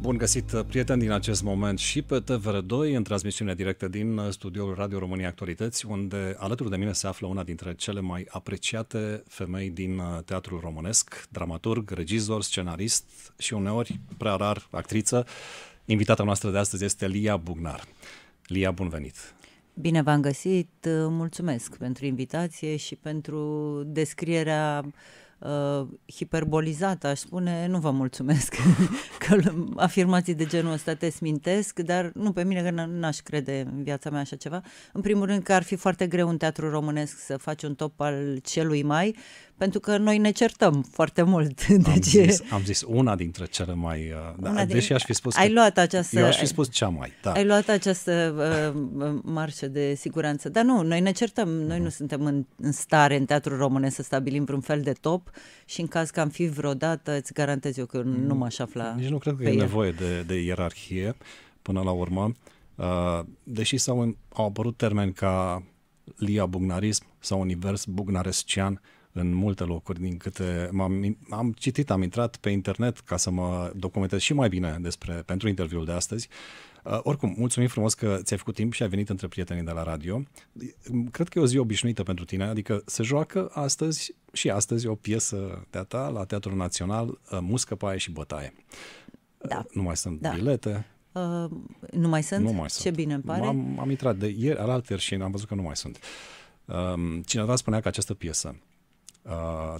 Bun găsit, uh, prieteni, din acest moment și pe TVR2, în transmisiune directă din uh, studioul Radio România Actualități, unde alături de mine se află una dintre cele mai apreciate femei din uh, teatrul românesc, dramaturg, regizor, scenarist și uneori, prea rar, actriță. Invitata noastră de astăzi este Lia Bugnar. Lia, bun venit! Bine v-am găsit, mulțumesc pentru invitație și pentru descrierea uh, uh, hiperbolizată, aș spune, nu vă mulțumesc că afirmații de genul ăsta te smintesc, dar nu pe mine, că n-aș crede în viața mea așa ceva. În primul rând că ar fi foarte greu un teatru românesc să faci un top al celui mai, pentru că noi ne certăm foarte mult. Deci, am, zis, am zis una dintre cele mai... Uh, da, din, deși aș fi spus... Ai luat această... Eu aș fi spus cea mai, da. Ai luat această uh, marșă de siguranță. Dar nu, noi ne certăm. Noi uh-huh. nu suntem în, în stare în teatrul românesc să stabilim vreun fel de top și în caz că am fi vreodată, îți garantez eu că nu m-aș mm, afla Nici nu cred că e el. nevoie de, de ierarhie până la urmă. Uh, deși s-au, au apărut termeni ca bugnarism sau univers bugnarescian, uh, în multe locuri din câte am am citit, am intrat pe internet ca să mă documentez și mai bine despre pentru interviul de astăzi. Uh, oricum, mulțumim frumos că ți-ai făcut timp și ai venit între prietenii de la radio. Cred că e o zi obișnuită pentru tine, adică se joacă astăzi și astăzi o piesă de-a ta la Teatrul Național, uh, Muscă, Paie și Bătaie. Da. Uh, nu mai sunt da. bilete. Uh, nu mai sunt? Nu mai sunt. Ce bine îmi pare. Am, am intrat de ieri, alaltăieri și am văzut că nu mai sunt. Uh, cineva spunea că această piesă Uh,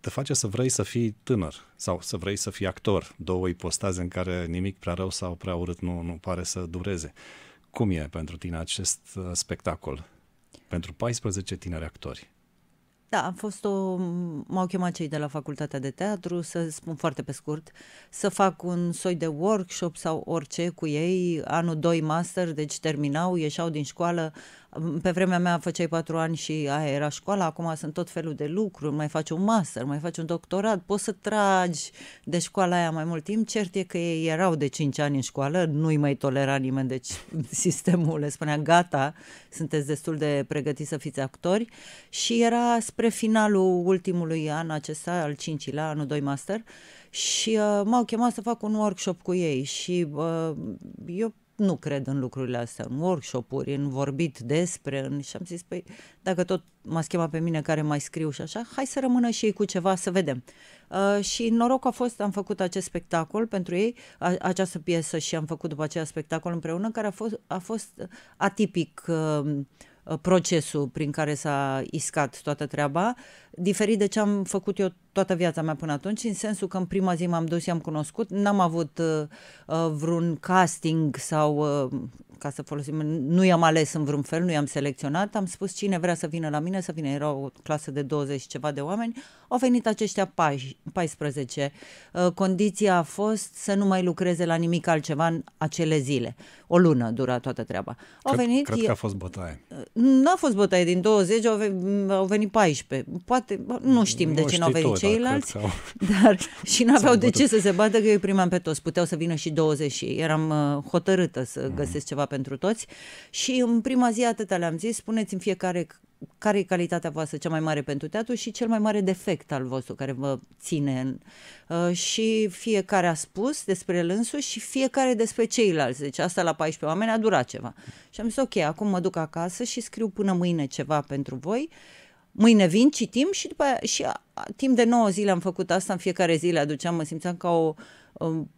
te face să vrei să fii tânăr sau să vrei să fii actor, două ipostaze în care nimic prea rău sau prea urât nu, nu pare să dureze. Cum e pentru tine acest uh, spectacol pentru 14 tineri actori? Da, a fost o... m-au chemat cei de la Facultatea de Teatru, să spun foarte pe scurt, să fac un soi de workshop sau orice cu ei, anul 2 master, deci terminau, ieșeau din școală, pe vremea mea făceai patru ani și aia era școala, acum sunt tot felul de lucruri, mai faci un master, mai faci un doctorat, poți să tragi de școala aia mai mult timp. Cert e că ei erau de cinci ani în școală, nu-i mai tolera nimeni, deci sistemul le spunea gata, sunteți destul de pregătiți să fiți actori și era spre finalul ultimului an acesta, al cincilea, anul doi master, și uh, m-au chemat să fac un workshop cu ei și uh, eu nu cred în lucrurile astea, în workshop-uri, în vorbit despre, în... și am zis, păi, dacă tot m-a schimbat pe mine care mai scriu și așa, hai să rămână și ei cu ceva, să vedem. Uh, și noroc a fost, am făcut acest spectacol pentru ei, a, această piesă și am făcut după aceea spectacol împreună, care a fost, a fost atipic um, uh, procesul prin care s-a iscat toată treaba, diferit de ce am făcut eu toată viața mea până atunci, în sensul că în prima zi m-am dus, i-am cunoscut, n-am avut uh, uh, vreun casting sau, uh, ca să folosim, nu i-am ales în vreun fel, nu i-am selecționat, am spus cine vrea să vină la mine, să vină, era o clasă de 20 și ceva de oameni, au venit aceștia 14. Uh, condiția a fost să nu mai lucreze la nimic altceva în acele zile. O lună dura toată treaba. Au cred, venit, cred că a fost bătaie. Nu a fost bătaie, din 20 au venit, 14. Poate, nu știm nu de ce n-au venit ceilalți, sau... dar și n-aveau de ce să se bată că eu primeam pe toți. Puteau să vină și 20 și eram uh, hotărâtă să mm. găsesc ceva pentru toți. Și în prima zi atâta le-am zis, spuneți în fiecare care e calitatea voastră cea mai mare pentru teatru și cel mai mare defect al vostru care vă ține în... Uh, și fiecare a spus despre el însuși și fiecare despre ceilalți. Deci asta la 14 oameni a durat ceva. Și am zis, ok, acum mă duc acasă și scriu până mâine ceva pentru voi mâine vin, citim și după aia, și a, timp de 9 zile am făcut asta, în fiecare zi le aduceam, mă simțeam ca o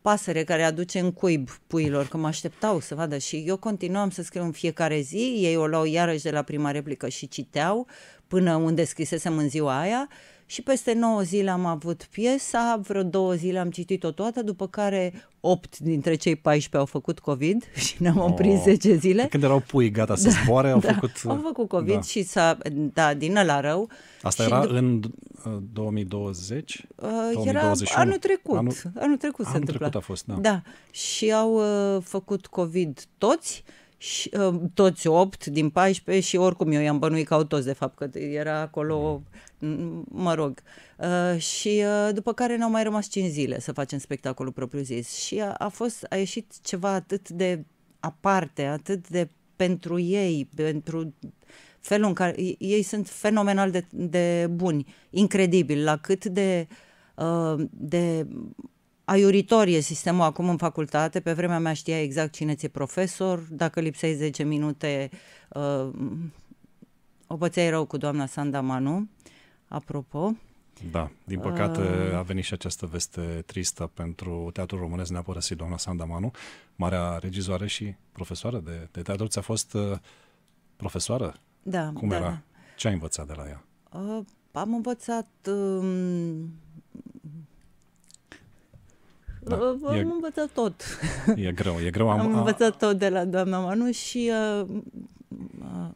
pasăre care aduce în cuib puilor, că mă așteptau să vadă și eu continuam să scriu în fiecare zi, ei o luau iarăși de la prima replică și citeau până unde scrisesem în ziua aia și peste 9 zile am avut piesa, vreo două zile am citit-o toată, după care 8 dintre cei 14 au făcut COVID și ne-am oprit oh, 10 zile. Când erau pui gata să da, zboare, au da, făcut... Au făcut da. COVID da. și s-a... Da, din ăla rău. Asta și era d- în 2020? Uh, 2021? Uh, era anul trecut. Anul, anul trecut s-a întâmplat. anul trecut a fost, da. Da. Și au uh, făcut COVID toți. Uh, și, uh, toți 8 din 14 și oricum eu i-am bănuit că au toți de fapt, că era acolo, mm. mă rog. Uh, și uh, după care ne-au mai rămas 5 zile să facem spectacolul propriu-zis și a, a fost, a ieșit ceva atât de aparte, atât de pentru ei, pentru felul în care ei sunt fenomenal de, de buni, incredibil, la cât de, de aiuritor e sistemul acum în facultate. Pe vremea mea știa exact cine ți-e profesor. Dacă lipseai 10 minute, uh, o pățeai rău cu doamna Sanda Manu, apropo. Da, din uh, păcate uh... a venit și această veste tristă pentru teatrul românesc, ne-a părăsit doamna Sanda Manu, marea regizoare și profesoară de, de teatru. Ți-a fost uh, profesoară? Da. Cum da, era? Da. Ce ai învățat de la ea? Uh, am învățat... Uh, da. Am e, învățat tot. E greu, e greu. Am, am învățat tot de la doamna Manu și... Uh, uh,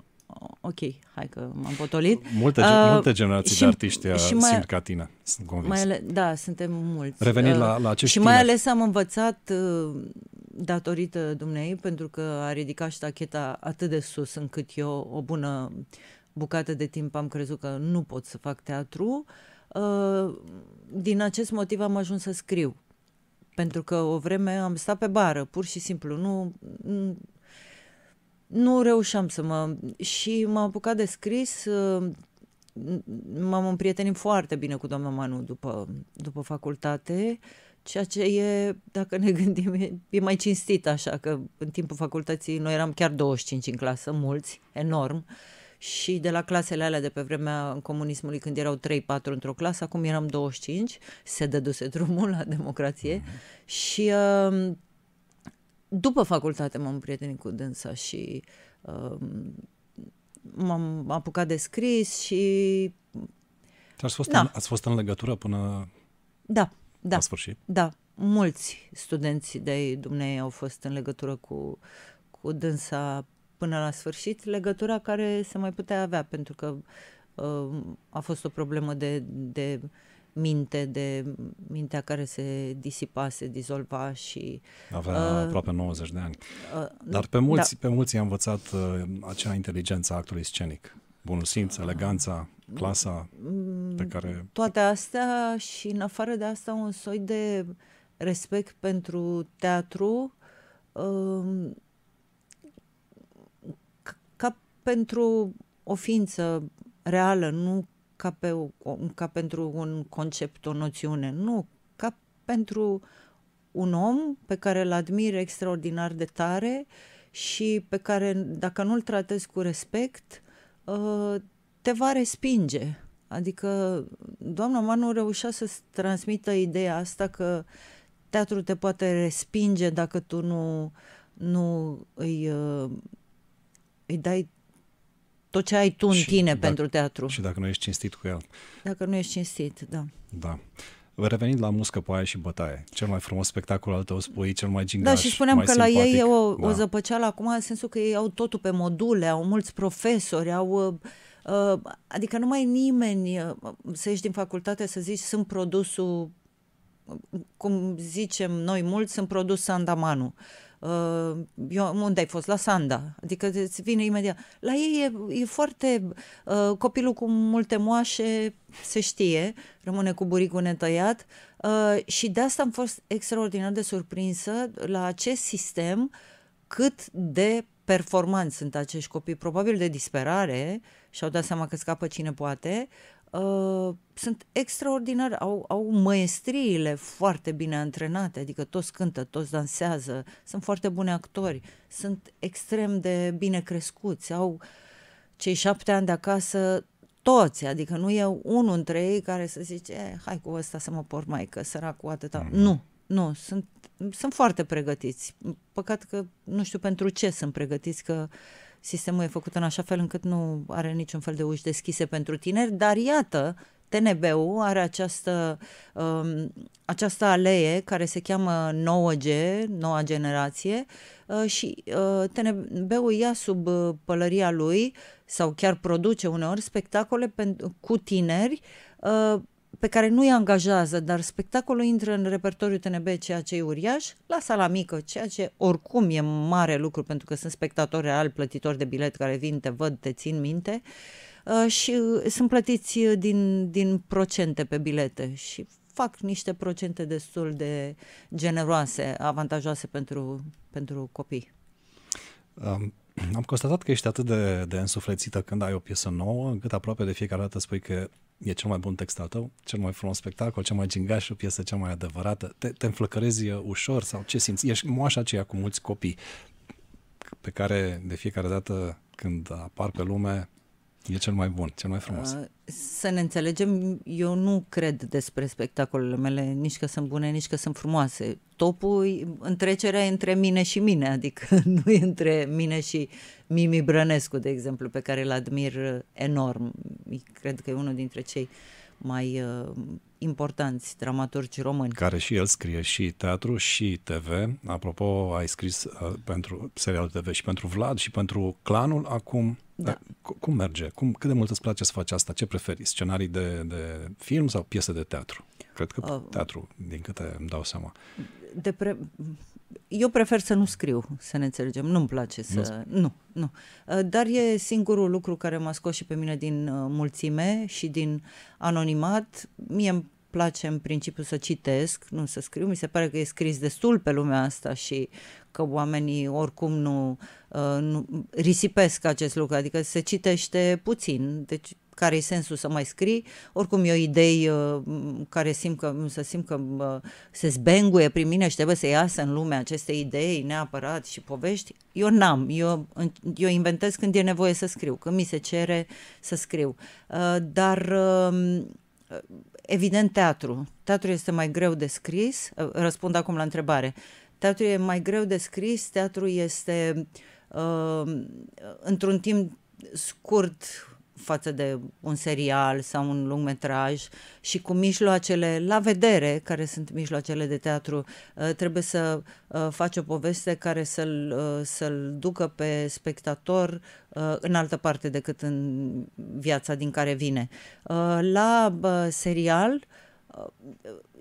ok, hai că m-am potolit. Multe, uh, multe generații și, de artiști uh, și mai, simt ca tine, sunt convins. Mai ale, da, suntem mulți. Revenind uh, la, la acești Și mai ales am învățat uh, datorită dumnei, pentru că a ridicat ștacheta atât de sus încât eu o bună bucată de timp am crezut că nu pot să fac teatru. Uh, din acest motiv am ajuns să scriu. Pentru că o vreme am stat pe bară, pur și simplu. Nu, nu reușeam să mă... Și m-am apucat de scris, m-am împrietenit foarte bine cu doamna Manu după, după facultate, ceea ce e, dacă ne gândim, e, e mai cinstit așa, că în timpul facultății noi eram chiar 25 în clasă, mulți, enorm. Uh, și de la clasele alea de pe vremea comunismului, când erau 3-4 într-o clasă, acum eram 25, se dăduse drumul la democrație mm-hmm. și uh, după facultate m-am prietenit cu dânsa și uh, m-am apucat de scris și... Ați fost, da. în, ați fost în legătură până da, da, la sfârșit? Da, mulți studenți de dumnei au fost în legătură cu, cu dânsa până la sfârșit legătura care se mai putea avea, pentru că uh, a fost o problemă de, de minte, de mintea care se disipa, se dizolva și... Avea uh, aproape 90 de ani. Uh, Dar pe mulți, da. pe mulți i-a învățat uh, acea inteligență a actului scenic. Bunul simț, eleganța, clasa mm, pe care... Toate astea și în afară de asta un soi de respect pentru teatru, uh, pentru o ființă reală, nu ca, pe, ca pentru un concept, o noțiune, nu, ca pentru un om pe care îl admir extraordinar de tare și pe care, dacă nu-l tratezi cu respect, uh, te va respinge. Adică doamna Manu reușea să transmită ideea asta că teatrul te poate respinge dacă tu nu, nu îi, uh, îi dai tot ce ai tu în și tine dacă, pentru teatru. Și dacă nu ești cinstit cu el. Dacă nu ești cinstit, da. Da. Revenind la muscă, poaie și bătaie, cel mai frumos spectacol al tău, spui, cel mai gingaș, Da, și spuneam mai că simpatic. la ei e o, da. o zăpăceală acum, în sensul că ei au totul pe module, au mulți profesori, au... Uh, uh, adică nu mai nimeni uh, să ieși din facultate să zici sunt produsul, cum zicem noi mulți, sunt produs Sandamanu. Uh, eu, unde ai fost? La Sanda. Adică îți vine imediat. La ei e, e foarte... Uh, copilul cu multe moașe se știe, rămâne cu buricul netăiat uh, și de asta am fost extraordinar de surprinsă la acest sistem cât de performanți sunt acești copii, probabil de disperare, uh, și-au dat seama că scapă cine poate, uh, sunt extraordinari, au, au măestriile foarte bine antrenate, adică toți cântă, toți dansează, sunt foarte buni actori, sunt extrem de bine crescuți, au cei șapte ani de acasă toți, adică nu e unul între ei care să zice, eh, hai cu ăsta să mă por mai că săracul atâta. Mm-hmm. Nu, nu, sunt, sunt foarte pregătiți. Păcat că nu știu pentru ce sunt pregătiți, că uh, Sistemul e făcut în așa fel încât nu are niciun fel de uși deschise pentru tineri, dar iată, TNB-ul are această, um, această alee care se cheamă 9G, noua generație, uh, și uh, TNB-ul ia sub uh, pălăria lui sau chiar produce uneori spectacole pentru, cu tineri uh, pe care nu-i angajează, dar spectacolul intră în repertoriul TNB, ceea ce e uriaș, la sala mică, ceea ce oricum e mare lucru, pentru că sunt spectatori reali, plătitori de bilet care vin, te văd, te țin minte, uh, și uh, sunt plătiți uh, din, din procente pe bilete și fac niște procente destul de generoase, avantajoase pentru, pentru copii. Um, am constatat că ești atât de, de însuflețită când ai o piesă nouă, încât aproape de fiecare dată spui că e cel mai bun text al tău, cel mai frumos spectacol, cel mai gingaș, o piesă cea mai adevărată. Te, te înflăcărezi ușor sau ce simți? Ești moașa aceea cu mulți copii pe care de fiecare dată când apar pe lume E cel mai bun, cel mai frumos. Să ne înțelegem, eu nu cred despre spectacolele mele nici că sunt bune, nici că sunt frumoase. Topul, întrecerea e între mine și mine, adică nu e între mine și Mimi Brănescu, de exemplu, pe care îl admir enorm. Cred că e unul dintre cei mai uh, importanți dramaturgi români. Care și el scrie și teatru și TV. Apropo, ai scris uh, pentru serialul TV și pentru Vlad și pentru Clanul acum. Da. Cum merge? Cum, cât de mult îți place să faci asta? Ce preferi? Scenarii de, de film sau piese de teatru? Cred că uh, teatru, din câte îmi dau seama. De pre... Eu prefer să nu scriu, să ne înțelegem. Nu-mi place să... Nu. nu, nu. Uh, dar e singurul lucru care m-a scos și pe mine din uh, mulțime și din anonimat. Mie îmi place în principiu să citesc, nu să scriu. Mi se pare că e scris destul pe lumea asta și că oamenii oricum nu, uh, nu risipesc acest lucru, adică se citește puțin, deci care e sensul să mai scrii, oricum eu idei uh, care simt că, să simt că uh, se zbenguie prin mine și trebuie să iasă în lume aceste idei neapărat și povești, eu n-am, eu, eu inventez când e nevoie să scriu, când mi se cere să scriu, uh, dar um, evident teatru, teatru este mai greu de scris, uh, răspund acum la întrebare, uh, Teatru e mai greu de scris, teatru este uh, într-un timp scurt față de un serial sau un lung metraj și cu mijloacele la vedere, care sunt mijloacele de teatru, uh, trebuie să uh, faci o poveste care să-l, uh, să-l ducă pe spectator în altă parte decât în viața din care vine. La serial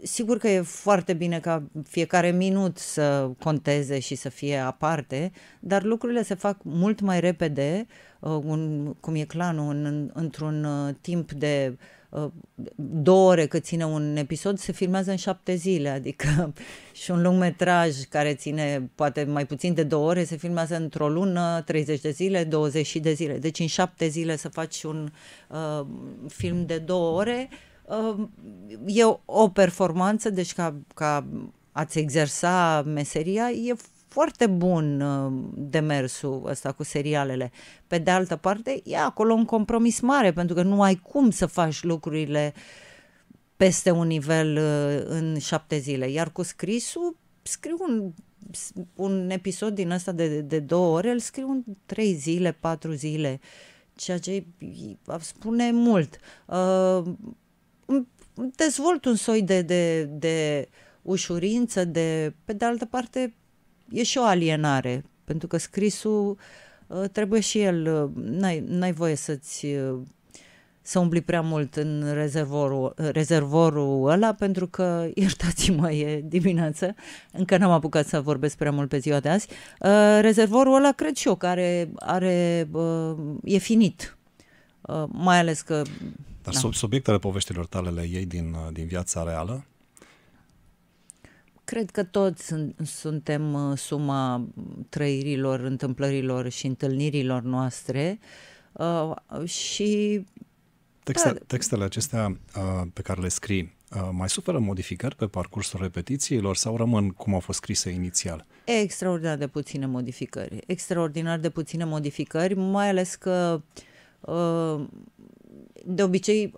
Sigur că e foarte bine ca fiecare minut să conteze și să fie aparte, dar lucrurile se fac mult mai repede, uh, un, cum e clanul, în, într-un uh, timp de uh, două ore că ține un episod, se filmează în șapte zile, adică și un lung metraj care ține poate mai puțin de două ore se filmează într-o lună, 30 de zile, 20 de zile. Deci în șapte zile să faci un uh, film de două ore, uh, e o performanță, deci ca, ca ați exersa meseria, e foarte bun um, demersul ăsta cu serialele. Pe de altă parte, e acolo un compromis mare, pentru că nu ai cum să faci lucrurile peste un nivel uh, în șapte zile. Iar cu scrisul, scriu un, un episod din ăsta de, de două ore, îl scriu în trei zile, patru zile, ceea ce spune mult. Uh, dezvolt un soi de, de, de ușurință, de, pe de altă parte, e și o alienare, pentru că scrisul uh, trebuie și el, uh, n-ai, n-ai voie să-ți uh, să umbli prea mult în rezervorul, rezervorul ăla, pentru că, iertați-mă, e dimineață, încă n-am apucat să vorbesc prea mult pe ziua de azi, uh, rezervorul ăla cred și eu care are, are uh, e finit. Uh, mai ales că... Dar da. subiectele poveștilor tale le iei din, uh, din viața reală? Cred că toți sunt, suntem uh, suma trăirilor, întâmplărilor și întâlnirilor noastre uh, și... Texte, da. Textele acestea uh, pe care le scrii, mai suferă modificări pe parcursul repetițiilor sau rămân cum au fost scrise inițial? Extraordinar de puține modificări. Extraordinar de puține modificări, mai ales că uh, Ă, de obicei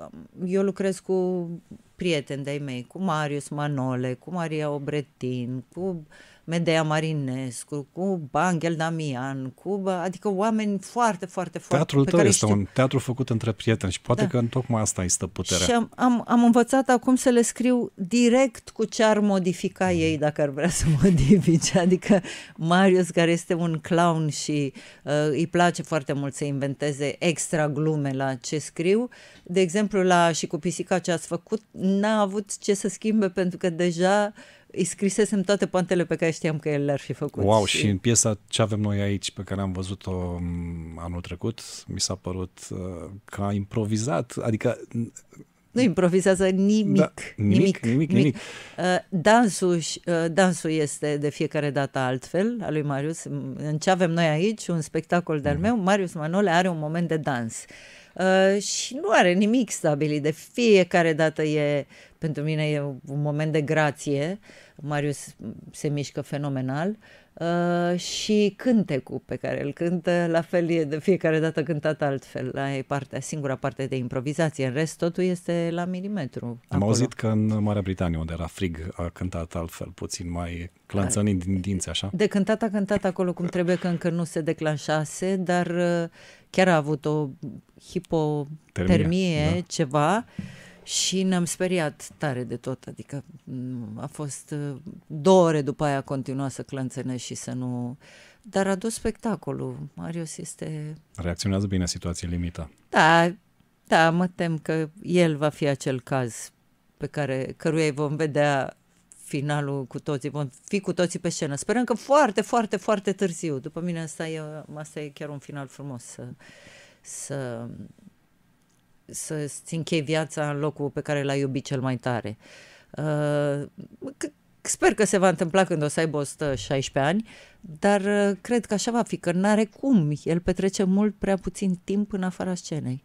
eu lucrez cu prieteni de-ai mei, cu Marius Manole, cu Maria Obretin, cu Medea Marinescu, cu Bangel Damian, cu, adică oameni foarte, foarte, foarte... Teatrul tău este știu. un teatru făcut între prieteni și poate da. că în tocmai asta este puterea. Și am, am, am învățat acum să le scriu direct cu ce ar modifica mm. ei dacă ar vrea să modifice, adică Marius care este un clown și uh, îi place foarte mult să inventeze extra glume la ce scriu, de exemplu la și cu pisica ce ați făcut, n-a avut ce să schimbe pentru că deja îi scrisesem toate pantele pe care știam că el le-ar fi făcut. Wow, și în piesa ce avem noi aici, pe care am văzut-o anul trecut, mi s-a părut uh, că a improvizat, adică nu improvizează nimic. Da, nimic, nimic, nimic. nimic. Uh, dansul, uh, dansul este de fiecare dată altfel, al lui Marius. În ce avem noi aici, un spectacol de-al mm-hmm. meu, Marius Manole are un moment de dans. Uh, Uh, și nu are nimic stabilit. De fiecare dată e, pentru mine e un moment de grație. Marius se mișcă fenomenal. Uh, Uh, și cântecul pe care îl cântă, la fel e de fiecare dată cântat altfel. La e partea, singura parte de improvizație. În rest, totul este la milimetru. Am acolo. auzit că în Marea Britanie, unde era frig, a cântat altfel, puțin mai clanțănit din dinți, așa? De cântat a cântat acolo cum trebuie, că încă nu se declanșase, dar uh, chiar a avut o hipotermie, Termie, da. ceva. Uh, și ne-am speriat tare de tot, adică mm, a fost uh, două ore după aia continua să clănțene și să nu... Dar a dus spectacolul. Marius este... Reacționează bine situație limită. Da, da, mă tem că el va fi acel caz pe care căruia îi vom vedea finalul cu toții, vom fi cu toții pe scenă. Sperăm că foarte, foarte, foarte târziu. După mine asta e, asta e chiar un final frumos să, să să-ți închei viața în locul pe care l-ai iubit cel mai tare. Uh, sper că se va întâmpla când o să aibă 116 ani, dar uh, cred că așa va fi, că n-are cum. El petrece mult prea puțin timp în afara scenei.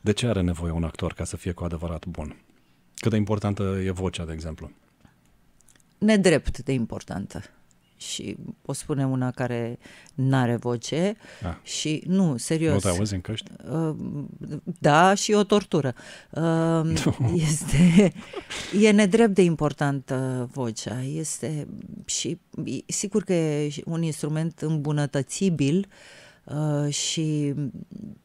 De ce are nevoie un actor ca să fie cu adevărat bun? Cât de importantă e vocea, de exemplu? Nedrept de importantă și o spune una care n-are voce ah. și nu, serios. Nu te auzi în căști? Uh, da, și o tortură. Uh, este, e nedrept de importantă vocea. Este și sigur că e un instrument îmbunătățibil uh, Uh, și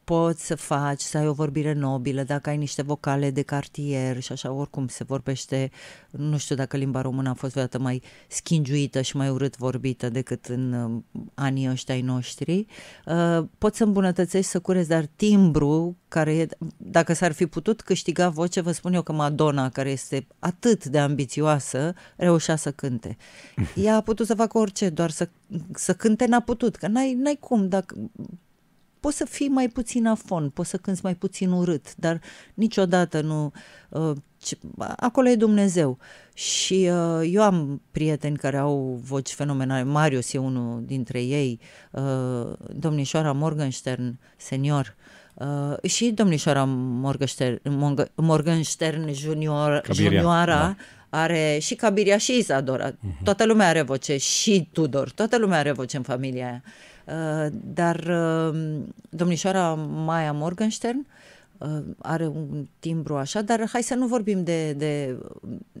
poți să faci, să ai o vorbire nobilă, dacă ai niște vocale de cartier și așa, oricum se vorbește, nu știu dacă limba română a fost vreodată mai schingiuită și mai urât vorbită decât în uh, anii ăștia ai noștri, uh, poți să îmbunătățești, să curezi, dar timbru, care e, dacă s-ar fi putut câștiga voce, vă spun eu că Madonna, care este atât de ambițioasă, reușea să cânte. Ea a putut să facă orice, doar să, să cânte n-a putut, că n-ai, n-ai cum, dacă poți să fii mai puțin afon, poți să cânți mai puțin urât, dar niciodată nu... Uh, acolo e Dumnezeu. Și uh, eu am prieteni care au voci fenomenale. Marius e unul dintre ei, uh, domnișoara Morgenstern, senior, Uh, și domnișoara Morgenstern, Morgenstern junior, Cabiria, junioara da. are și Cabiria și Isadora. Uh-huh. Mhm. Toată lumea are voce și Tudor. Toată lumea are voce în familia aia. Uh, Uh, dar uh, domnișoara Maia Morgenstern uh, are un timbru așa, dar hai să nu vorbim de, de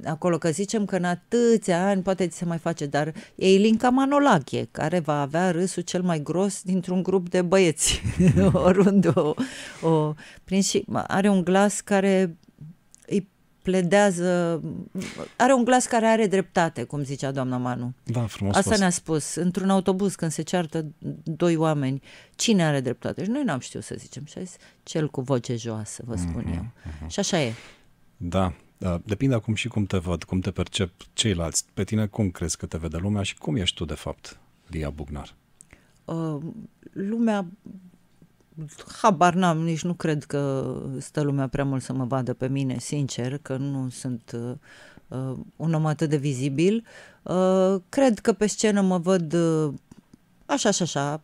acolo, că zicem că în atâția ani poate se mai face, dar e Ilinca Manolache, care va avea râsul cel mai gros dintr-un grup de băieți, oriunde o, o prin și are un glas care pledează, are un glas care are dreptate, cum zicea doamna Manu. Da, frumos Asta spus. ne-a spus. Într-un autobuz, când se ceartă doi oameni, cine are dreptate? Și noi n-am știut să zicem. Și a zis, cel cu voce joasă, vă spun mm-hmm, eu. Mm-hmm. Și așa e. Da, da, depinde acum și cum te văd, cum te percep ceilalți. Pe tine cum crezi că te vede lumea și cum ești tu, de fapt, Lia Bugnar? Uh, lumea habar n-am, nici nu cred că stă lumea prea mult să mă vadă pe mine, sincer, că nu sunt uh, un om atât de vizibil. Uh, cred că pe scenă mă văd uh, așa și așa, așa,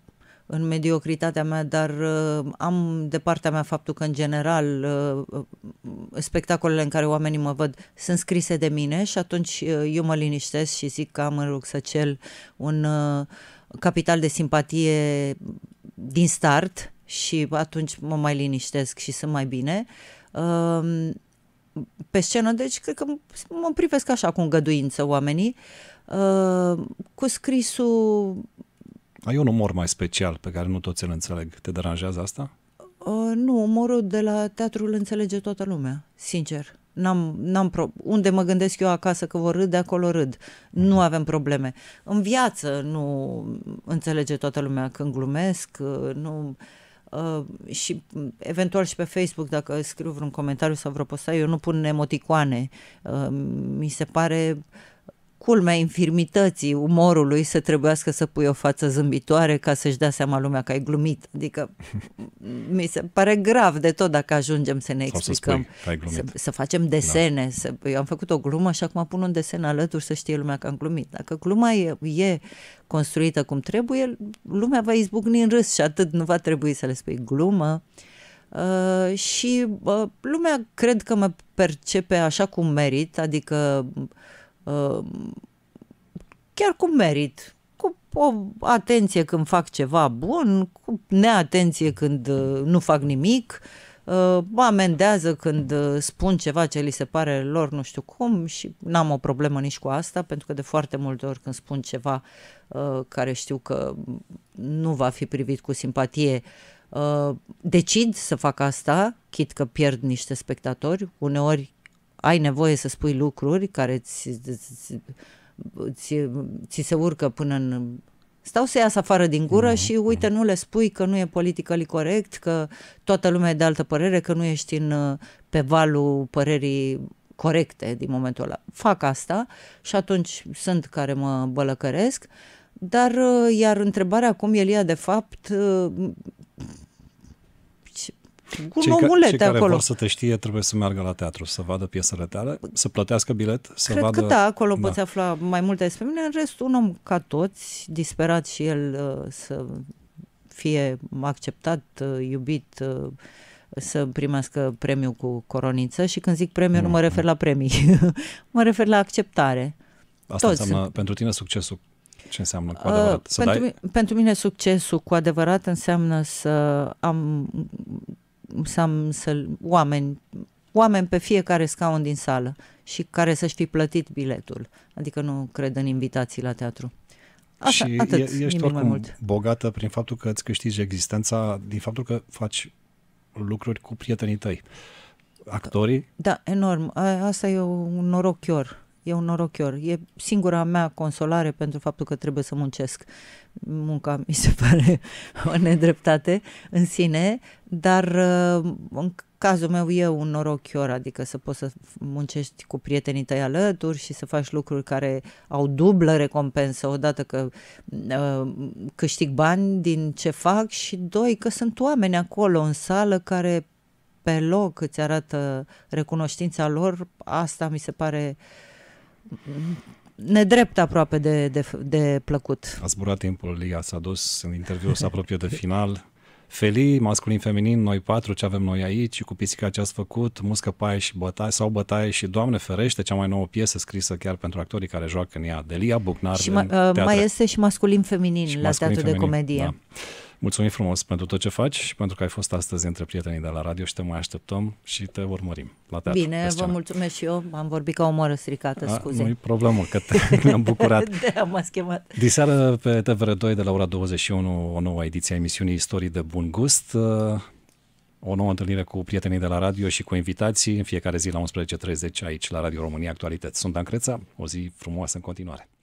în mediocritatea mea, dar uh, am de partea mea faptul că, în general, uh, uh, spectacolele în care oamenii mă văd sunt scrise de mine și atunci uh, eu mă liniștesc și zic că am în cel un uh, capital de simpatie din start și atunci mă mai liniștesc și sunt mai bine. Pe scenă, deci, cred că mă privesc așa cu îngăduință oamenii. Cu scrisul... Ai un umor mai special pe care nu toți îl înțeleg. Te deranjează asta? Ă, nu, umorul de la teatru îl înțelege toată lumea, sincer. N-am, n-am pro- unde mă gândesc eu acasă că vor râde, acolo râd. Nu mhm. avem probleme. În viață nu înțelege toată lumea când glumesc, nu... Uh, Uh, și mm, eventual și pe Facebook dacă scriu vreun comentariu sau vreo postare, eu nu pun emoticoane. Uh, mi se pare uh, culmea infirmității umorului să trebuiască să pui o față zâmbitoare ca să-și dea seama lumea că ai glumit. Adică mi se pare grav de tot dacă ajungem să ne explicăm. Să, spui, să, să facem da. desene. Da. Să, eu am făcut o glumă și acum pun un desen alături să știe lumea că am glumit. Dacă gluma e, e construită cum trebuie, lumea va izbucni în râs și atât nu va trebui să le spui glumă. Uh, și uh, lumea cred că mă percepe așa cum merit, adică uh, Ehm, chiar cu merit, cu o atenție când fac ceva bun, cu neatenție când uh, nu fac nimic, ehm, mă amendează când uh, spun ceva ce li se pare lor nu știu cum și n-am o problemă nici cu asta, pentru că de foarte multe ori când spun ceva uh, care știu că nu va fi privit cu simpatie, decid să fac asta, chit că pierd niște spectatori, uneori ai nevoie să spui lucruri care ți, ți, ți, ți se urcă până în... Stau să iasă afară din gură mm-hmm. și uite, mhm. nu le spui că nu e politică corect, că toată lumea e de altă părere, că nu ești în, pe valul părerii corecte din momentul ăla. Fac asta și atunci sunt care mă bălăcăresc, dar iar întrebarea cum e ia de fapt un omulet cei care vor să te știe trebuie să meargă la teatru, să vadă piesele tale, să plătească bilet, să Cred vadă... că da, acolo da. poți afla mai multe despre mine. În rest, un om ca toți, disperat și el uh, să fie acceptat, uh, iubit, uh, să primească premiu cu coroniță și când zic premiu mm. nu mă mm-hmm. refer la premii, mă refer la acceptare. Asta Toți înseamnă sunt. pentru tine succesul ce înseamnă cu adevărat? Uh, să pentru, dai... mi- pentru mine succesul cu adevărat înseamnă să am să am să, oameni, oameni pe fiecare scaun din sală și care să-și fi plătit biletul. Adică nu cred în invitații la teatru. Așa, și atât, e, ești oricum mai mult. bogată prin faptul că îți câștigi existența, din faptul că faci lucruri cu prietenii tăi. Actorii? Da, enorm. asta e un noroc chiar e un norocior. E singura mea consolare pentru faptul că trebuie să muncesc. Munca mi se pare o nedreptate în sine, dar uh, în cazul meu e un norocior, adică să poți să muncești cu prietenii tăi alături și să faci lucruri care au dublă recompensă, odată că uh, câștig bani din ce fac și doi, că sunt oameni acolo în sală care pe loc îți arată recunoștința lor, asta mi se pare uh, nedrept aproape de, de, de plăcut. A zburat timpul, Liga s-a dus, în interviu s-a apropiat de final. Felii, masculin, feminin, noi patru, ce avem noi aici, cu pisica ce ați făcut, muscă, paie și bătaie, sau bătaie și Doamne ferește, cea mai nouă piesă scrisă chiar pentru actorii care joacă în ea, Delia Bucnar. Și ma, uh, mai este și masculin, feminin și la masculin, teatru feminin, de comedie. Da. Mulțumim frumos pentru tot ce faci și pentru că ai fost astăzi între prietenii de la radio și te mai așteptăm și te urmărim la teatru. Bine, vă mulțumesc și eu. Am vorbit ca o moră stricată, scuze. Nu-i problemă, că te, ne-am bucurat. De da, am ați chemat. Diseară pe TVR2 de la ora 21 o nouă ediție a emisiunii Istorii de Bun Gust o nouă întâlnire cu prietenii de la radio și cu invitații în fiecare zi la 11.30 aici la Radio România Actualități. Sunt Dan Creța, o zi frumoasă în continuare.